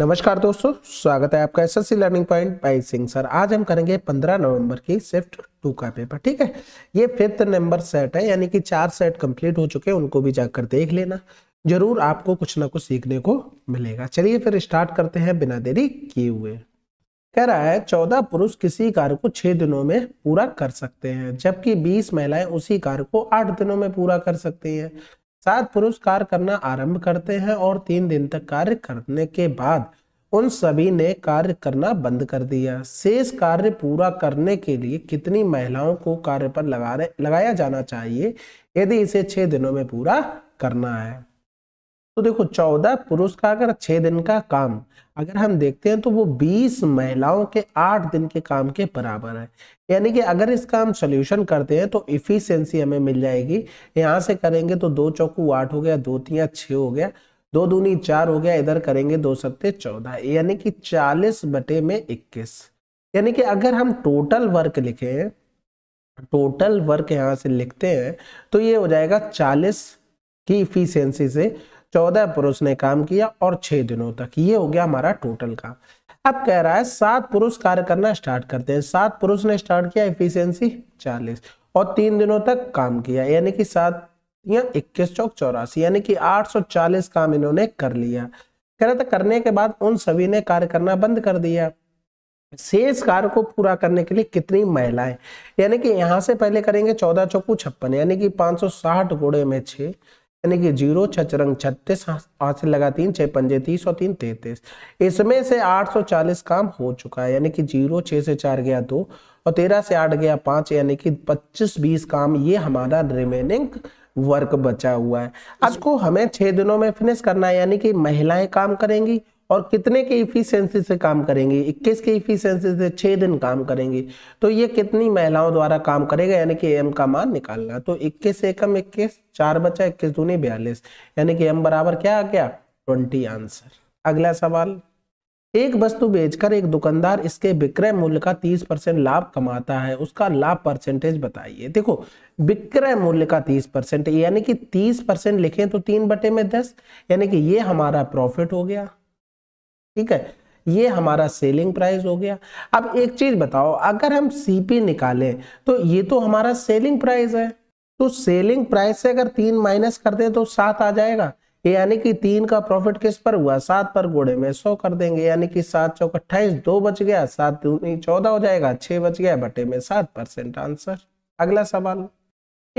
नमस्कार दोस्तों स्वागत है आपका SSC learning point by Singh sir आज हम करेंगे 15 नवंबर की शिफ्ट टू का पेपर ठीक है ये फिफ्थ नंबर सेट है यानी कि चार सेट कंप्लीट हो चुके हैं उनको भी जाकर देख लेना जरूर आपको कुछ ना कुछ सीखने को मिलेगा चलिए फिर स्टार्ट करते हैं बिना देरी किए हुए कह रहा है चौदह पुरुष किसी कार्य को छह दिनों में पूरा कर सकते हैं जबकि बीस महिलाएं उसी कार्य को आठ दिनों में पूरा कर सकती हैं सात पुरुष कार्य करना आरंभ करते हैं और तीन दिन तक कार्य करने के बाद उन सभी ने कार्य करना बंद कर दिया शेष कार्य पूरा करने के लिए कितनी महिलाओं को कार्य पर लगा लगाया जाना चाहिए यदि इसे छह दिनों में पूरा करना है तो देखो चौदह पुरुष का अगर छह दिन का काम अगर हम देखते हैं तो वो बीस महिलाओं के आठ दिन के काम के बराबर है यानी कि अगर इसका हम सोल्यूशन करते हैं तो इफिशियंसी हमें मिल जाएगी यहाँ से करेंगे तो दो चौकू आठ हो गया दो तिया छ हो गया दो दूनी चार हो गया इधर करेंगे दो सत्ते चौदह यानी कि चालीस बटे में इक्कीस यानी कि अगर हम टोटल वर्क लिखे टोटल वर्क यहाँ से लिखते हैं तो ये हो जाएगा चालीस की इफिशियंसी से चौदह पुरुष ने काम किया और छह दिनों तक ये हो गया हमारा टोटल काम अब कह रहा है सात पुरुष कार्य करना स्टार्ट करते हैं सात पुरुष ने स्टार्ट किया एफिशिएंसी चालीस और तीन दिनों तक काम किया यानी कि सात या इक्कीस चौक चौरासी यानी कि आठ सौ चालीस काम इन्होंने कर लिया कह रहा था करने के बाद उन सभी ने कार्य करना बंद कर दिया शेष कार्य को पूरा करने के लिए कितनी महिलाएं यानी कि यहां से पहले करेंगे चौदह चौकू छप्पन यानी कि पांच सौ साठ घोड़े में छह यानी कि जीरो छचरंग छत्तीस हाथ से लगा तीन छः पंजे तीस और तीन तैतीस इसमें से आठ सौ चालीस काम हो चुका है यानी कि जीरो छः से चार गया दो और तेरह से आठ गया पाँच यानी कि पच्चीस बीस काम ये हमारा रिमेनिंग वर्क बचा हुआ है इसको हमें छः दिनों में फिनिश करना है यानी कि महिलाएं काम करेंगी और कितने के इफिशियंसी से काम करेंगे 21 के इफिशियंसी से छह दिन काम करेंगे तो ये कितनी महिलाओं द्वारा काम करेगा यानी कि एम का मान निकालना तो 21 एकम 21 चार बचा इक्कीस दूनी बयालीस यानी कि एम बराबर क्या आ गया ट्वेंटी आंसर अगला सवाल एक वस्तु बेचकर एक दुकानदार इसके विक्रय मूल्य का 30 परसेंट लाभ कमाता है उसका लाभ परसेंटेज बताइए देखो विक्रय मूल्य का 30 परसेंट यानी कि 30 परसेंट लिखे तो तीन बटे में दस यानी कि ये हमारा प्रॉफिट हो गया ठीक है ये हमारा सेलिंग प्राइस हो गया अब एक चीज बताओ अगर हम सीपी निकालें तो ये तो हमारा सेलिंग प्राइस है तो सेलिंग प्राइस से अगर तीन माइनस कर दे तो सात आ जाएगा यानी कि तीन का प्रॉफिट किस पर हुआ सात पर घोड़े में सौ कर देंगे यानी कि सात चौक अट्ठाईस दो बच गया सात चौदह हो जाएगा छह बच गया बटे में सात परसेंट आंसर अगला सवाल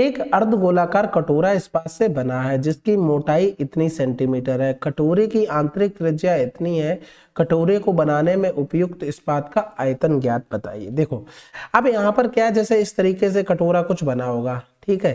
एक अर्ध गोलाकार कटोरा इस्पात से बना है जिसकी मोटाई इतनी सेंटीमीटर है कटोरे की आंतरिक त्रिज्या इतनी है कटोरे को बनाने में उपयुक्त इस्पात का आयतन ज्ञात बताइए देखो अब यहाँ पर क्या जैसे इस तरीके से कटोरा कुछ बना होगा ठीक है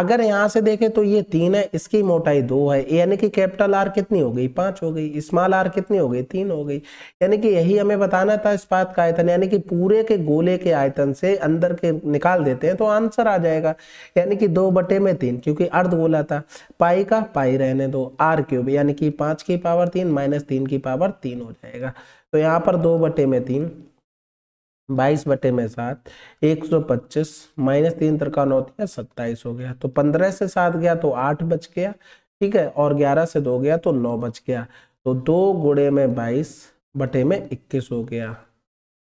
अगर यहां से देखें तो ये तीन है इसकी मोटाई दो है यानी कि कैपिटल आर कितनी हो गई पांच हो गई स्मॉल आर कितनी हो गई तीन हो गई यानी कि यही हमें बताना था इस्पात का आयतन यानी कि पूरे के गोले के आयतन से अंदर के निकाल देते हैं तो आंसर आ जाएगा यानी कि दो बटे में तीन क्योंकि अर्ध गोला था पाई का पाई रहने दो आर क्यूब यानी कि पांच की पावर तीन माइनस तीन की पावर तीन हो जाएगा तो यहाँ पर दो बटे में तीन बाईस बटे में सात एक सौ पच्चीस माइनस तीन तरका नौ दिया सत्ताईस हो गया तो पंद्रह से सात गया तो आठ बच गया ठीक है और ग्यारह से दो गया तो नौ बच गया तो दो गुड़े में बाईस बटे में इक्कीस हो गया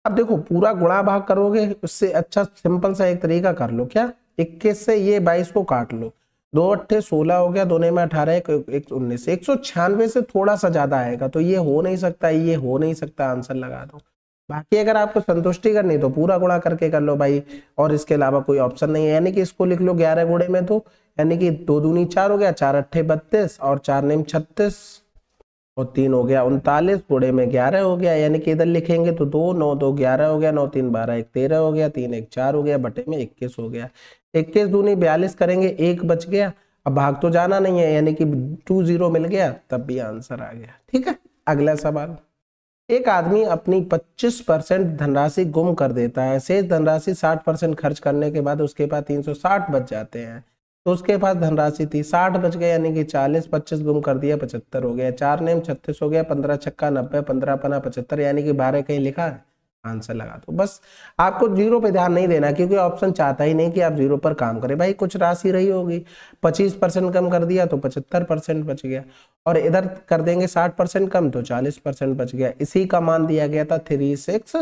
अब देखो पूरा गुणा भाग करोगे उससे अच्छा सिंपल सा एक तरीका कर लो क्या इक्कीस से ये बाईस को काट लो दो अट्ठे सोलह हो गया दोनों में अठारह एक, एक उन्नीस एक सौ छियानवे से थोड़ा सा ज्यादा आएगा तो ये हो नहीं सकता ये हो नहीं सकता आंसर लगा दो बाकी अगर आपको संतुष्टि करनी तो पूरा गुणा करके कर लो भाई और इसके अलावा कोई ऑप्शन नहीं है यानी कि इसको लिख लो ग्यारह गुड़े में तो यानी कि दो दूनी चार हो गया चार अट्ठे बत्तीस और चार नेम छत्तीस और तीन हो गया उनतालीस गुड़े में ग्यारह हो गया यानी कि इधर लिखेंगे तो दो नौ दो ग्यारह हो गया नौ तीन बारह एक तेरह हो गया तीन एक चार हो गया बटे में इक्कीस हो गया इक्कीस दूनी बयालीस करेंगे एक बच गया अब भाग तो जाना नहीं है यानी कि टू जीरो मिल गया तब भी आंसर आ गया ठीक है अगला सवाल एक आदमी अपनी 25 परसेंट धनराशि गुम कर देता है शेष धनराशि 60 परसेंट खर्च करने के बाद उसके पास 360 बच जाते हैं तो उसके पास धनराशि थी 60 बच गए यानी कि 40 25 गुम कर दिया पचहत्तर हो गया चार नेम छत्तीस हो गया पंद्रह छक्का नब्बे पंद्रह पना पचहत्तर यानी कि बारह कहीं लिखा है आंसर लगा दो बस आपको जीरो पे ध्यान नहीं देना क्योंकि ऑप्शन चाहता ही नहीं कि आप जीरो पर काम करें भाई कुछ राशि रही होगी पच्चीस परसेंट कम कर दिया तो पचहत्तर परसेंट बच गया और इधर कर देंगे साठ परसेंट कम तो चालीस परसेंट बच गया इसी का मान दिया गया था थ्री सिक्स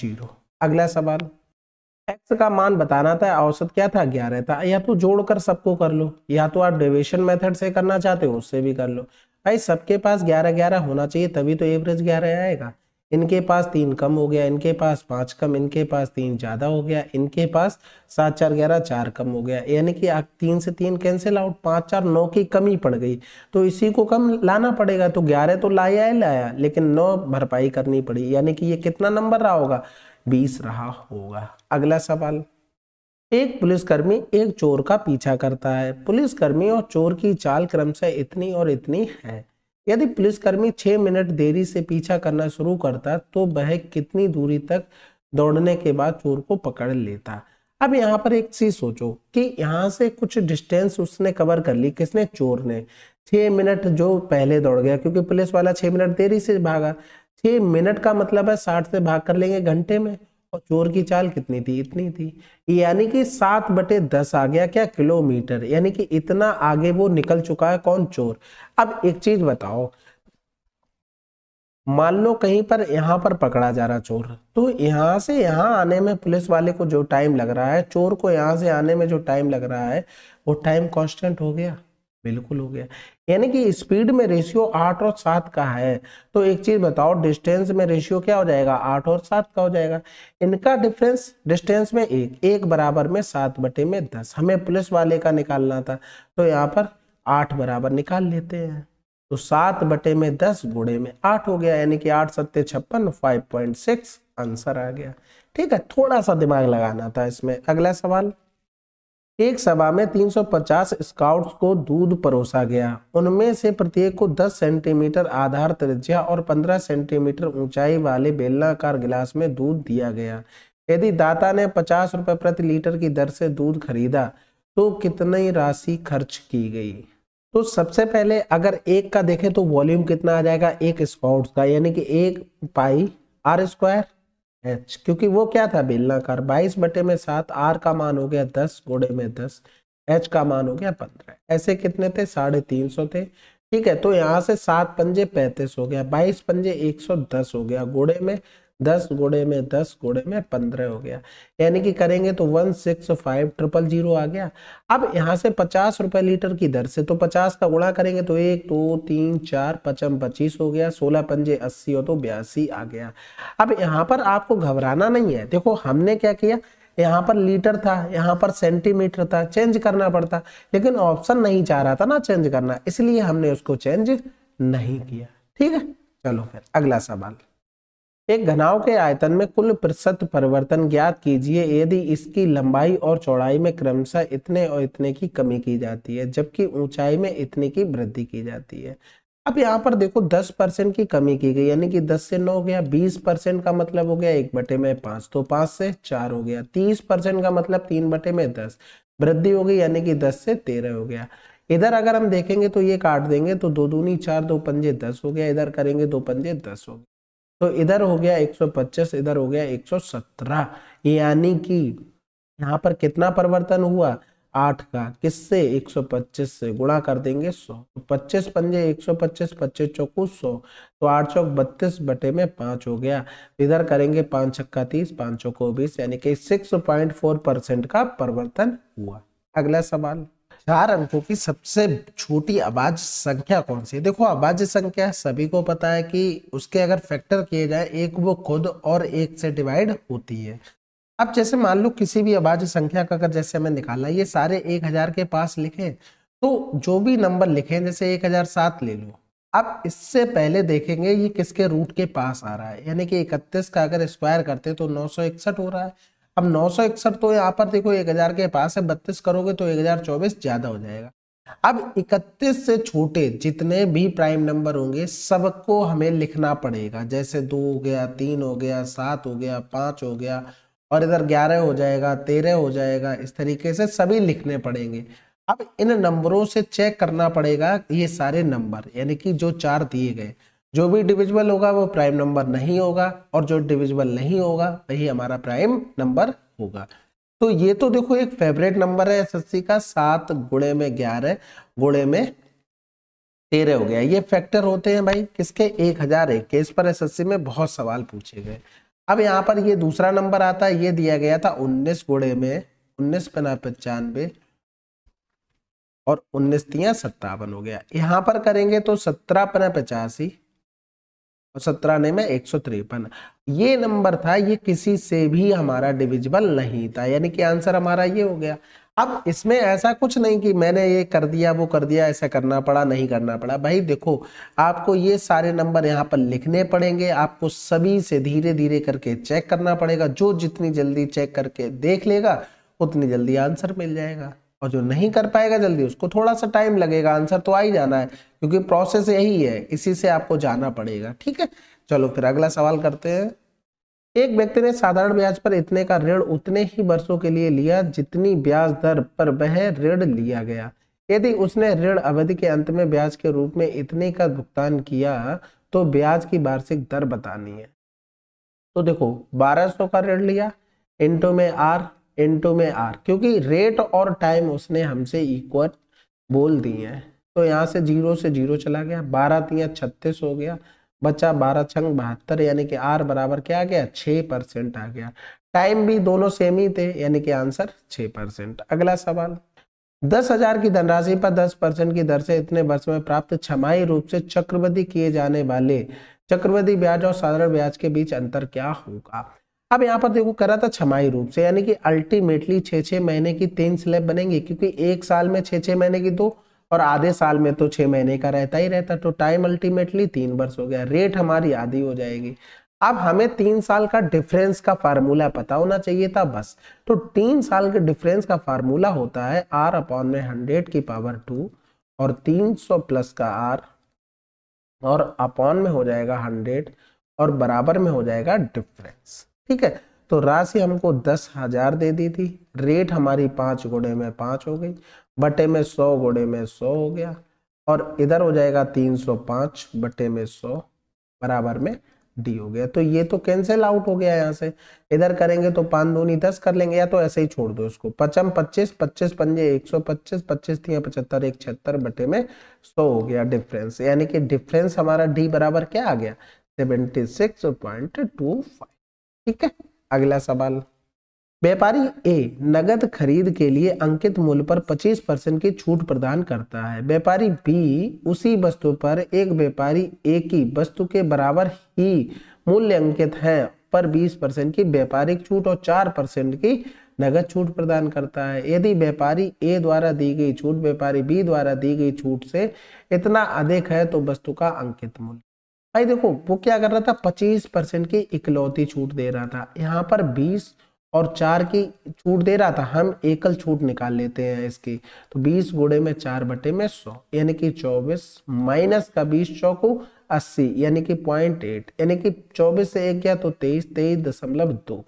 जीरो अगला सवाल एक्स का मान बताना था औसत क्या था ग्यारह था या तो जोड़कर सबको कर लो या तो आप डिविजन मेथड से करना चाहते हो उससे भी कर लो भाई सबके पास ग्यारह ग्यारह होना चाहिए तभी तो एवरेज ग्यारह आएगा इनके पास तीन कम हो गया इनके पास पांच कम इनके पास तीन ज़्यादा हो गया इनके पास सात चार ग्यारह चार कम हो गया यानी कि तीन से तीन कैंसिल आउट पाँच चार नौ की कमी पड़ गई तो इसी को कम लाना पड़ेगा तो ग्यारह तो लाया ही लाया लेकिन नौ भरपाई करनी पड़ी यानी कि ये कितना नंबर रहा होगा बीस रहा होगा अगला सवाल एक पुलिसकर्मी एक चोर का पीछा करता है पुलिसकर्मी और चोर की चाल क्रम से इतनी और इतनी है यदि पुलिसकर्मी छह मिनट देरी से पीछा करना शुरू करता तो वह कितनी दूरी तक दौड़ने के बाद चोर को पकड़ लेता अब यहाँ पर एक चीज सोचो कि यहाँ से कुछ डिस्टेंस उसने कवर कर ली किसने चोर ने छह मिनट जो पहले दौड़ गया क्योंकि पुलिस वाला छह मिनट देरी से भागा छह मिनट का मतलब है साठ से भाग कर लेंगे घंटे में और चोर की चाल कितनी थी इतनी थी यानी कि सात बटे दस आ गया क्या किलोमीटर यानी कि इतना आगे वो निकल चुका है कौन चोर अब एक चीज बताओ मान लो कहीं पर यहाँ पर पकड़ा जा रहा चोर तो यहां से यहां आने में पुलिस वाले को जो टाइम लग रहा है चोर को यहां से आने में जो टाइम लग रहा है वो टाइम कॉन्स्टेंट हो गया बिल्कुल हो गया यानी कि स्पीड में रेशियो आठ और सात का है तो एक चीज बताओ डिस्टेंस में रेशियो क्या हो जाएगा आठ और सात का हो जाएगा इनका डिफरेंस डिस्टेंस में एक एक बराबर में सात बटे में दस हमें पुलिस वाले का निकालना था तो यहाँ पर आठ बराबर निकाल लेते हैं तो सात बटे में दस गुड़े में आठ हो गया यानी कि आठ सत्य छप्पन फाइव पॉइंट सिक्स आंसर आ गया ठीक है थोड़ा सा दिमाग लगाना था इसमें अगला सवाल एक सभा में 350 स्काउट्स को दूध परोसा गया उनमें से प्रत्येक को 10 सेंटीमीटर आधार त्रिज्या और 15 सेंटीमीटर ऊंचाई वाले बेलनाकार गिलास में दूध दिया गया यदि दाता ने पचास रुपये प्रति लीटर की दर से दूध खरीदा तो कितनी राशि खर्च की गई तो सबसे पहले अगर एक का देखें तो वॉल्यूम कितना आ जाएगा एक स्काउट्स का यानी कि एक पाई आर स्क्वायर एच क्योंकि वो क्या था बेलनाकार बाईस बटे में सात आर का मान हो गया दस गोड़े में दस एच का मान हो गया पंद्रह ऐसे कितने थे साढ़े तीन सौ थे ठीक है तो यहाँ से सात पंजे पैंतीस हो गया बाईस पंजे एक सौ दस हो गया घोड़े में दस गुड़े में दस गुड़े में पंद्रह हो गया यानी कि करेंगे तो one six five triple zero आ गया अब यहाँ से पचास रुपए लीटर की दर से तो पचास का गुणा करेंगे तो एक दो तो, तीन चार पचम पच्चीस हो गया सोलह पंजे अस्सी हो तो बयासी आ गया अब यहाँ पर आपको घबराना नहीं है देखो हमने क्या किया यहाँ पर लीटर था यहाँ पर सेंटीमीटर था चेंज करना पड़ता लेकिन ऑप्शन नहीं चाह रहा था ना चेंज करना इसलिए हमने उसको चेंज नहीं किया ठीक है चलो फिर अगला सवाल एक घनाव के आयतन में कुल प्रतिशत परिवर्तन ज्ञात कीजिए यदि इसकी लंबाई और चौड़ाई में क्रमशः इतने और इतने की कमी की जाती है जबकि ऊंचाई में इतने की वृद्धि की जाती है अब यहाँ पर देखो 10 परसेंट की कमी की गई यानी कि 10 से 9 हो गया 20 परसेंट का मतलब हो गया एक बटे में पांच तो पांच से चार हो गया 30 परसेंट का मतलब तीन बटे में दस वृद्धि हो गई यानी कि 10 से तेरह हो गया इधर अगर हम देखेंगे तो ये काट देंगे तो दो दूनी चार दो पंजे दस हो गया इधर करेंगे दो पंजे दस हो गया तो इधर हो गया 125 इधर हो गया 117 यानी कि यहाँ पर कितना परिवर्तन हुआ आठ का किससे 125 से गुणा कर देंगे 100 तो पच्चीस पंजे 125 पच्चीस चौकू सौ तो आठ चौक बत्तीस बटे में पांच हो गया तो इधर करेंगे पांच छक्का तीस पांच चौको बीस यानी कि 6.4 परसेंट का परिवर्तन हुआ अगला सवाल चार अंकों की सबसे छोटी अभाज्य संख्या कौन सी है देखो अभाज्य संख्या सभी को पता है कि उसके अगर फैक्टर किए जाए एक वो खुद और एक से डिवाइड होती है अब जैसे मान लो किसी भी अभाज्य संख्या का अगर जैसे हमें निकालना ये सारे एक हजार के पास लिखे तो जो भी नंबर लिखे जैसे एक हजार सात ले लो अब इससे पहले देखेंगे ये किसके रूट के पास आ रहा है यानी कि इकतीस का अगर स्क्वायर करते तो नौ सौ इकसठ हो रहा है अब नौ सौ इकसठ तो यहाँ पर देखो एक हजार के पास है बत्तीस करोगे तो एक हजार चौबीस ज्यादा हो जाएगा अब 31 से छोटे जितने भी प्राइम नंबर होंगे सबको हमें लिखना पड़ेगा जैसे दो हो गया तीन हो गया सात हो गया पाँच हो गया और इधर ग्यारह हो जाएगा तेरह हो जाएगा इस तरीके से सभी लिखने पड़ेंगे अब इन नंबरों से चेक करना पड़ेगा ये सारे नंबर यानी कि जो चार दिए गए जो भी डिविजिबल होगा वो प्राइम नंबर नहीं होगा और जो डिविजिबल नहीं होगा वही हमारा प्राइम नंबर होगा तो ये तो देखो एक फेवरेट नंबर है एसएससी का सात गुड़े में ग्यारह गुड़े में तेरह हो गया ये फैक्टर होते हैं भाई किसके एक हजार एक इस पर एसएससी में बहुत सवाल पूछे गए अब यहाँ पर ये दूसरा नंबर आता है ये दिया गया था उन्नीस गुड़े में उन्नीस पना पचानवे और उन्नीस तिया सत्तावन हो गया यहाँ पर करेंगे तो सत्रह पना पचासी और सत्रह ने में एक सौ तिरपन ये नंबर था ये किसी से भी हमारा डिविजिबल नहीं था यानी कि आंसर हमारा ये हो गया अब इसमें ऐसा कुछ नहीं कि मैंने ये कर दिया वो कर दिया ऐसा करना पड़ा नहीं करना पड़ा भाई देखो आपको ये सारे नंबर यहाँ पर लिखने पड़ेंगे आपको सभी से धीरे धीरे करके चेक करना पड़ेगा जो जितनी जल्दी चेक करके देख लेगा उतनी जल्दी आंसर मिल जाएगा और जो नहीं कर पाएगा जल्दी उसको थोड़ा सा टाइम लगेगा आंसर तो आ ही जाना है क्योंकि प्रोसेस यही है इसी से आपको जाना पड़ेगा ठीक है चलो फिर अगला सवाल करते हैं एक व्यक्ति ने साधारण ब्याज पर इतने का ऋण उतने ही वर्षों के लिए लिया जितनी ब्याज दर पर वह ऋण लिया गया यदि उसने ऋण अवधि के अंत में ब्याज के रूप में इतने का भुगतान किया तो ब्याज की वार्षिक दर बतानी है तो देखो 1200 का ऋण लिया इंटो में आर इंटू में आर क्योंकि रेट और टाइम उसने हमसे इक्वल बोल दिए हैं तो यहाँ से जीरो से जीरो चला गया बारह तीन छत्तीस हो गया बच्चा बारह छंग बहत्तर यानी कि आर बराबर क्या आ गया छः परसेंट आ गया टाइम भी दोनों सेम ही थे यानी कि आंसर छः परसेंट अगला सवाल दस हजार की धनराशि पर दस परसेंट की दर से इतने वर्ष में प्राप्त छमाई रूप से चक्रवृद्धि किए जाने वाले चक्रवृद्धि ब्याज और साधारण ब्याज के बीच अंतर क्या होगा अब यहाँ पर देखो करा था छमाही रूप से यानी कि अल्टीमेटली छ छह महीने की तीन स्लैब बनेंगे क्योंकि एक साल में छह महीने की दो और आधे साल में तो छह महीने का रहता ही रहता तो टाइम अल्टीमेटली तीन वर्ष हो गया रेट हमारी आधी हो जाएगी अब हमें तीन साल का डिफरेंस का फार्मूला पता होना चाहिए था बस तो तीन साल के डिफरेंस का फार्मूला होता है आर अपॉन में हंड्रेड की पावर टू और तीन सौ प्लस का आर और अपॉन में हो जाएगा हंड्रेड और बराबर में हो जाएगा डिफरेंस ठीक है तो राशि हमको दस हजार दे दी थी रेट हमारी पांच गुणे में पांच हो गई बटे में सौ गुणे में सौ हो गया और इधर हो जाएगा तीन सौ पांच बटे में सौ बराबर में डी हो गया तो ये तो कैंसिल आउट हो गया यहाँ से इधर करेंगे तो पान दूनी दस कर लेंगे या तो ऐसे ही छोड़ दो इसको पचम पच्चीस पच्चीस पंजे एक सौ पच्चीस पच्चीस तीन पचहत्तर एक छिहत्तर बटे में सौ हो गया डिफरेंस यानी कि डिफरेंस हमारा डी बराबर क्या आ गया seventy six point two five ठीक है अगला सवाल व्यापारी ए नगद खरीद के लिए अंकित मूल्य पर 25 परसेंट की छूट प्रदान करता है व्यापारी बी उसी वस्तु पर एक व्यापारी ए की वस्तु के बराबर ही मूल्य अंकित है पर 20 परसेंट की व्यापारिक छूट और 4 परसेंट की नगद छूट प्रदान करता है यदि व्यापारी ए द्वारा दी गई छूट व्यापारी बी द्वारा दी गई छूट से इतना अधिक है तो वस्तु का अंकित मूल्य भाई देखो वो क्या कर रहा था पच्चीस परसेंट की इकलौती छूट दे रहा था यहाँ पर बीस और चार की छूट दे रहा था हम एकल छूट निकाल लेते हैं इसकी तो बीस गुड़े में चार बटे में सौ यानी कि चौबीस माइनस का बीस चौको अस्सी यानी कि पॉइंट एट यानी कि चौबीस से एक गया तो तेईस तेईस दशमलव दो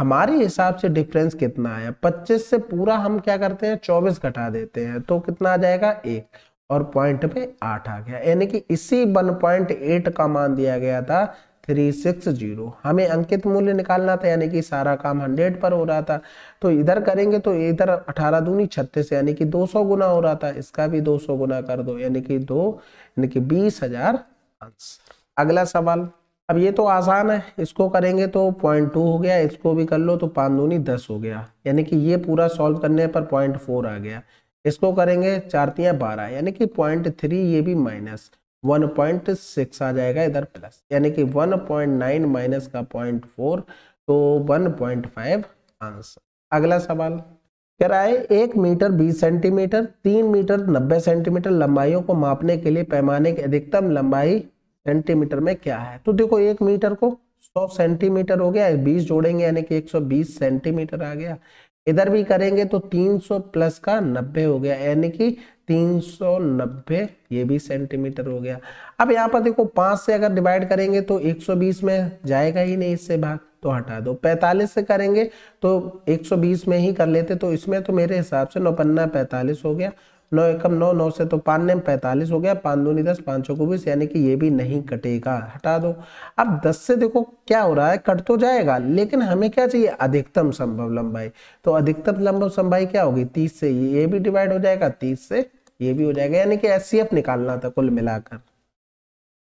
हमारे हिसाब से डिफरेंस कितना आया 25 से पूरा हम क्या करते हैं 24 घटा देते हैं तो कितना आ जाएगा एक और पॉइंट पे आठ आ गया यानी कि इसी वन पॉइंट एट का मान दिया गया था थ्री सिक्स जीरो हमें अंकित मूल्य निकालना था यानी कि सारा काम हंड्रेड पर हो रहा था तो इधर करेंगे तो इधर अठारह दूनी छत्तीस यानी कि दो सौ गुना हो रहा था इसका भी दो सौ गुना कर दो यानी कि दो यानी कि बीस हजार आंसर अगला सवाल अब ये तो आसान है इसको करेंगे तो पॉइंट टू हो गया इसको भी कर लो तो पाँच दूनी दस हो गया यानी कि ये पूरा सॉल्व करने पर पॉइंट फोर आ गया इसको करेंगे चार तिया बारह यानी कि पॉइंट थ्री ये भी माइनस वन पॉइंट सिक्स आ जाएगा इधर प्लस यानी कि वन पॉइंट नाइन माइनस का पॉइंट फोर तो वन पॉइंट फाइव आंसर अगला सवाल कह रहा है एक मीटर बीस सेंटीमीटर तीन मीटर नब्बे सेंटीमीटर लंबाइयों को मापने के लिए पैमाने की अधिकतम लंबाई सेंटीमीटर में क्या है तो देखो एक मीटर को सौ सेंटीमीटर हो गया बीस जोड़ेंगे यानी कि बीस सेंटीमीटर आ गया इधर भी करेंगे तो 300 प्लस का 90 हो गया यानी कि 390 ये भी सेंटीमीटर हो गया अब यहाँ पर देखो पांच से अगर डिवाइड करेंगे तो 120 में जाएगा ही नहीं इससे भाग तो हटा दो 45 से करेंगे तो 120 में ही कर लेते तो इसमें तो मेरे हिसाब से नौपन्ना पैतालीस हो गया नौ एकम नौ नौ से तो पान नेम पैंतालीस हो गया पान दूनी दस पाँच सौ बीस यानी कि ये भी नहीं कटेगा हटा दो अब दस से देखो क्या हो रहा है कट तो जाएगा लेकिन हमें क्या चाहिए अधिकतम संभव लंबाई तो अधिकतम लंबव संभाई क्या होगी तीस से ये भी डिवाइड हो जाएगा तीस से ये भी हो जाएगा यानी कि एस निकालना था कुल मिलाकर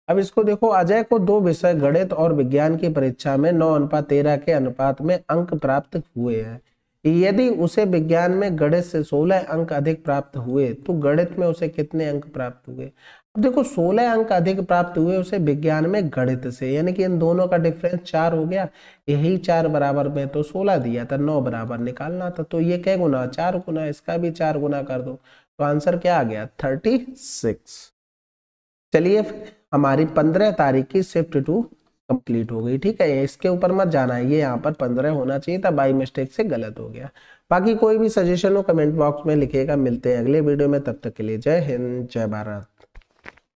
अब इसको देखो अजय को दो विषय गणित और विज्ञान की परीक्षा में नौ अनुपात तेरह के अनुपात में अंक प्राप्त हुए हैं यदि उसे विज्ञान में गणित से 16 अंक अधिक प्राप्त हुए तो गणित में उसे कितने अंक प्राप्त हुए अब देखो 16 अंक अधिक प्राप्त हुए उसे विज्ञान में गणित से यानी कि इन दोनों का डिफरेंस चार हो गया यही चार बराबर में तो 16 दिया था नौ बराबर निकालना था तो ये क्या गुना चार गुना इसका भी चार गुना कर दो तो आंसर क्या आ गया थर्टी सिक्स चलिए हमारी पंद्रह तारीख की शिफ्ट टू कंप्लीट हो गई ठीक है इसके ऊपर मत जाना है ये यहाँ पर पंद्रह होना चाहिए था बाई मिस्टेक से गलत हो गया बाकी कोई भी सजेशन हो कमेंट बॉक्स में लिखेगा मिलते हैं अगले वीडियो में तब तक के लिए जय हिंद जय भारत